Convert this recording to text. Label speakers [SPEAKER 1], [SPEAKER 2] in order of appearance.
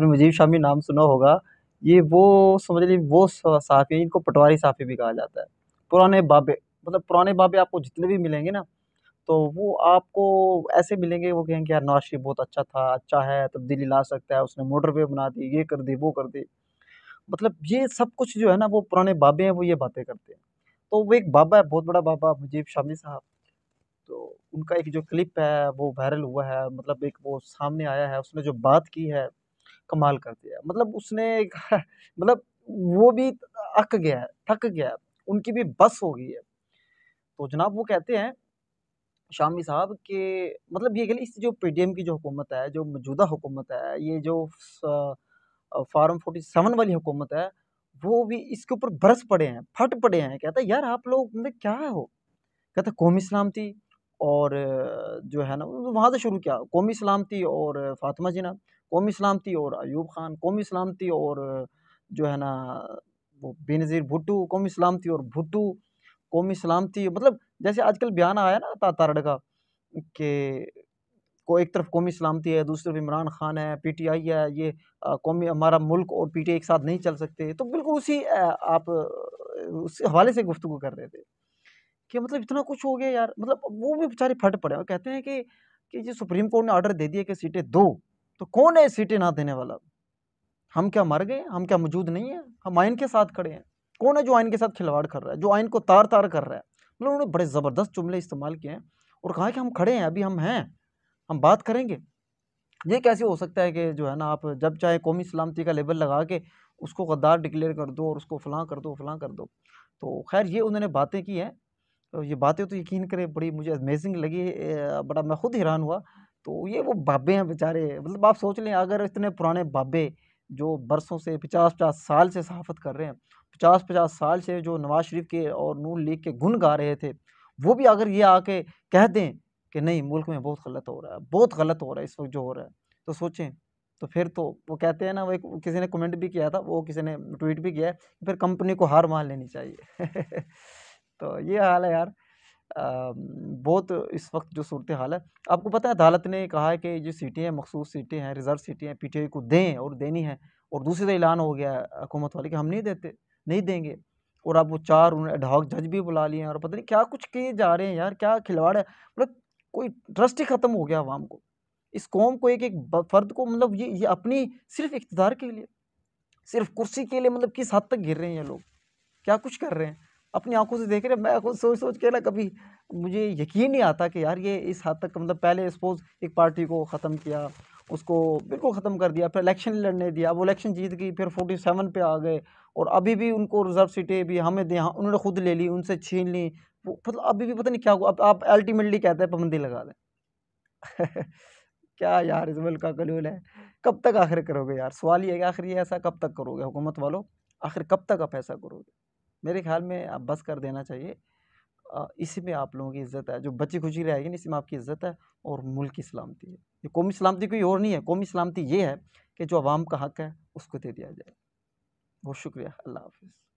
[SPEAKER 1] اپنے مجیب شامی نام سنا ہوگا یہ وہ سمجھ لی وہ صحافی ہیں ان کو پٹواری صحافی بھی کہا جاتا ہے پرانے بابے مطلب پرانے بابے آپ کو جتنے بھی ملیں گے نا تو وہ آپ کو ایسے ملیں گے وہ کہیں گے یار نواز شریف بہت اچھا تھا اچھا ہے تبدیلی لا سکتا ہے اس نے موٹر وے بنا دی یہ کر دی وہ کر دی مطلب یہ سب کچھ جو ہے نا وہ پرانے بابے ہیں وہ یہ باتیں کرتے ہیں تو وہ ایک بابا ہے بہت بڑا بابا مجیب شامی صاحب تو ان کا ایک جو کلپ ہے وہ وائرل ہوا ہے مطلب ایک وہ سامنے آیا ہے اس نے جو بات کی ہے کمال کر دیا مطلب اس نے مطلب وہ بھی اک گیا ہے تھک گیا ہے ان کی بھی بس ہو گئی ہے تو جناب وہ کہتے ہیں شامی صاحب کہ مطلب یہ کہ اس جو پی ڈی ایم کی جو حکومت ہے جو موجودہ حکومت ہے یہ جو فارم فورٹی سیون والی حکومت ہے وہ بھی اس کے اوپر برس پڑے ہیں پھٹ پڑے ہیں کہتا ہے یار آپ لوگ کیا ہے کہتا قومی سلامتی اور جو ہے نا وہاں سے شروع کیا قومی سلامتی اور فاطمہ جنا جی قومی سلامتی اور ایوب خان قومی سلامتی اور جو ہے نا وہ بے نظیر بھٹو قومی سلامتی اور بھٹو قومی سلامتی مطلب جیسے آج کل بیان آیا نا تاتارڈ کا کہ کو ایک طرف قومی سلامتی ہے دوسری طرف عمران خان ہے پی ٹی آئی ہے یہ قومی ہمارا ملک اور پی ٹی آئی ایک ساتھ نہیں چل سکتے تو بالکل اسی آپ اس حوالے سے گفتگو کر رہے تھے کہ مطلب اتنا کچھ ہو گیا یار مطلب وہ بھی بیچارے پھٹ پڑے وہ کہتے ہیں کہ کہ جی سپریم کورٹ نے آرڈر دے دیا کہ سیٹیں دو تو کون ہے سیٹیں نہ دینے والا ہم کیا مر گئے ہم کیا موجود نہیں ہیں ہم آئین کے ساتھ کھڑے ہیں کون ہے جو آئین کے ساتھ کھلواڑ کر رہا ہے جو آئین کو تار تار کر رہا ہے مطلب انہوں نے بڑے زبردست جملے استعمال کیے ہیں اور کہا کہ ہم کھڑے ہیں ابھی ہم ہیں ہم بات کریں گے یہ کیسے ہو سکتا ہے کہ جو ہے نا آپ جب چاہے قومی سلامتی کا لیبل لگا کے اس کو غدار ڈکلیئر کر دو اور اس کو فلاں کر دو فلاں کر دو تو خیر یہ انہوں نے باتیں کی ہیں یہ باتیں تو یقین کریں بڑی مجھے امیزنگ لگی بڑا میں خود حیران ہوا تو یہ وہ بابے ہیں بیچارے مطلب آپ سوچ لیں اگر اتنے پرانے بابے جو برسوں سے پچاس پچاس سال سے صحافت کر رہے ہیں پچاس پچاس سال سے جو نواز شریف کے اور نون لیگ کے گن گا رہے تھے وہ بھی اگر یہ آ کے کہہ دیں کہ نہیں ملک میں بہت غلط ہو رہا ہے بہت غلط ہو رہا ہے اس وقت جو ہو رہا ہے تو سوچیں تو پھر تو وہ کہتے ہیں نا وہ ایک کسی نے کمنٹ بھی کیا تھا وہ کسی نے ٹویٹ بھی کیا ہے پھر کمپنی کو ہار مان لینی چاہیے تو یہ حال ہے یار بہت اس وقت جو صورت حال ہے آپ کو پتہ ہے عدالت نے کہا ہے کہ جو سیٹیں ہیں مخصوص سیٹیں ہیں ریزرو سیٹیں ہیں پی ٹی آئی کو دیں اور دینی ہیں اور سے اعلان ہو گیا ہے حکومت والے کہ ہم نہیں دیتے نہیں دیں گے اور آپ وہ چار انہوں نے ڈھاک جج بھی بلا لیے ہیں اور پتہ نہیں کیا کچھ کیے جا رہے ہیں یار کیا کھلواڑ ہے مطلب کوئی ہی ختم ہو گیا عوام کو اس قوم کو ایک ایک فرد کو مطلب یہ یہ اپنی صرف اقتدار کے لیے صرف کرسی کے لیے مطلب کس حد تک گر رہے ہیں یہ لوگ کیا کچھ کر رہے ہیں اپنی آنکھوں سے دیکھ رہے میں خود سوچ سوچ کے نا کبھی مجھے یقین نہیں آتا کہ یار یہ اس حد تک مطلب پہلے سپوز ایک پارٹی کو ختم کیا اس کو بالکل ختم کر دیا پھر الیکشن لڑنے دیا وہ الیکشن جیت گئی پھر فورٹی سیون پہ آ گئے اور ابھی بھی ان کو ریزرو سیٹیں بھی ہمیں دیا ہاں، انہوں نے خود لے لی ان سے چھین لی مطلب ابھی بھی پتہ نہیں کیا ہوا اب آپ الٹیمیٹلی کہتے ہیں پابندی لگا دیں کیا یار اس ملک کا کلول ہے کب تک آخر کرو گے یار سوال یہ ہے کہ آخر یہ ایسا کب تک کرو گے حکومت والو آخر کب تک آپ ایسا کرو گے میرے خیال میں آپ بس کر دینا چاہیے اس میں آپ لوگوں کی عزت ہے جو بچی خوشی رہے گی نا اس میں آپ کی عزت ہے اور ملک کی سلامتی ہے یہ قومی سلامتی کوئی اور نہیں ہے قومی سلامتی یہ ہے کہ جو عوام کا حق ہے اس کو دے دیا جائے بہت شکریہ اللہ حافظ